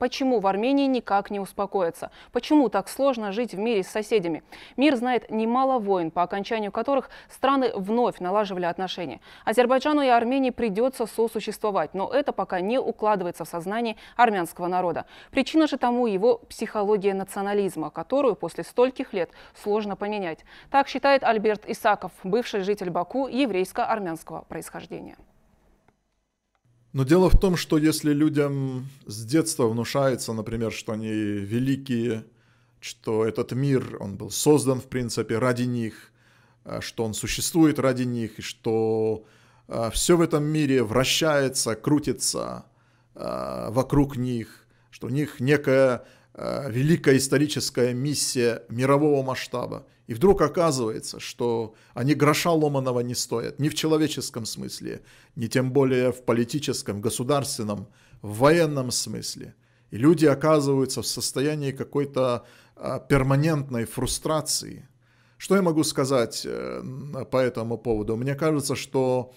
Почему в Армении никак не успокоится? Почему так сложно жить в мире с соседями? Мир знает немало войн, по окончанию которых страны вновь налаживали отношения. Азербайджану и Армении придется сосуществовать, но это пока не укладывается в сознании армянского народа. Причина же тому его психология национализма, которую после стольких лет сложно поменять. Так считает Альберт Исаков, бывший житель Баку еврейско-армянского происхождения. Но дело в том, что если людям с детства внушается, например, что они великие, что этот мир, он был создан, в принципе, ради них, э, что он существует ради них, и что э, все в этом мире вращается, крутится э, вокруг них, что у них некая Э, великая историческая миссия мирового масштаба. И вдруг оказывается, что они гроша ломаного не стоят, ни в человеческом смысле, ни тем более в политическом, государственном, в военном смысле. И люди оказываются в состоянии какой-то э, перманентной фрустрации. Что я могу сказать э, по этому поводу? Мне кажется, что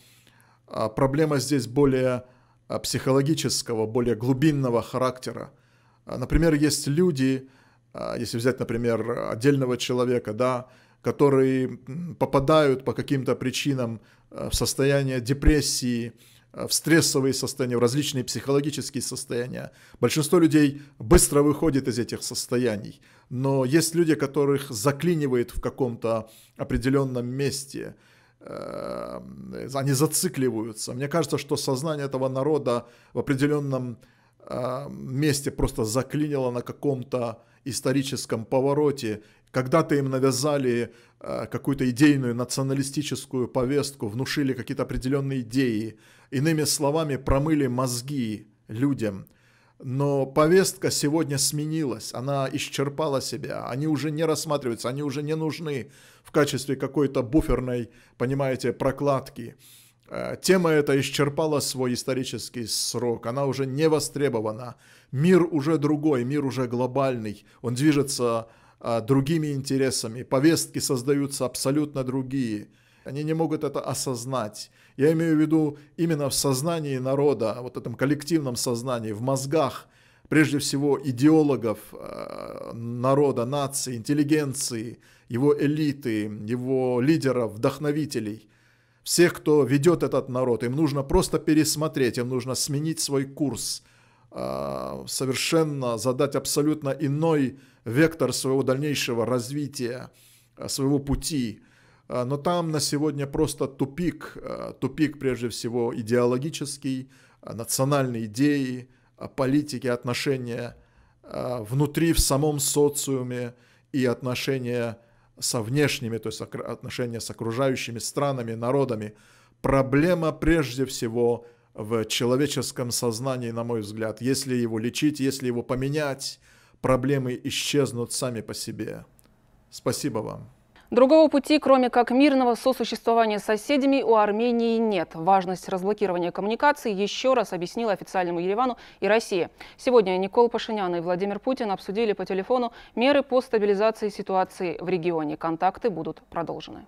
проблема здесь более психологического, более глубинного характера – а, например, есть люди, а, если взять, например, отдельного человека, да, которые попадают по каким-то причинам а, в состояние депрессии, в стрессовые состояния, в различные психологические состояния. Большинство людей быстро выходит из этих состояний, но есть люди, которых заклинивает в каком-то определенном месте, они зацикливаются. Мне кажется, что сознание этого народа в определенном а, месте просто заклинило на каком-то историческом повороте. Когда-то им навязали а, какую-то идейную националистическую повестку, внушили какие-то определенные идеи, иными словами, промыли мозги людям. Но повестка сегодня сменилась, она исчерпала себя, они уже не рассматриваются, они уже не нужны в качестве какой-то буферной, понимаете, прокладки. Э, тема эта исчерпала свой исторический срок, она уже не востребована. Мир уже другой, мир уже глобальный, он движется э, другими интересами, повестки создаются абсолютно другие. Они не могут это осознать. Я имею в виду именно в сознании народа, вот этом коллективном сознании, в мозгах, прежде всего, идеологов э, народа, нации, интеллигенции, его элиты, его лидеров, вдохновителей – всех, кто ведет этот народ. Им нужно просто пересмотреть, им нужно сменить свой курс, а, совершенно задать абсолютно иной вектор своего дальнейшего развития, а, своего пути. А, но там на сегодня просто тупик, тупик прежде всего идеологический, национальные идеи, политики, отношения внутри в самом социуме и отношения со внешними, то есть отношения с окружающими странами, народами. Проблема прежде всего в человеческом сознании, на мой взгляд. Если его лечить, если его поменять, проблемы исчезнут сами по себе. Спасибо вам. Другого пути, кроме как мирного сосуществования с соседями, у Армении нет. Важность разблокирования коммуникаций еще раз объяснила официальному Еревану и России. Сегодня Никол Пашинян и Владимир Путин обсудили по телефону меры по стабилизации ситуации в регионе. Контакты будут продолжены.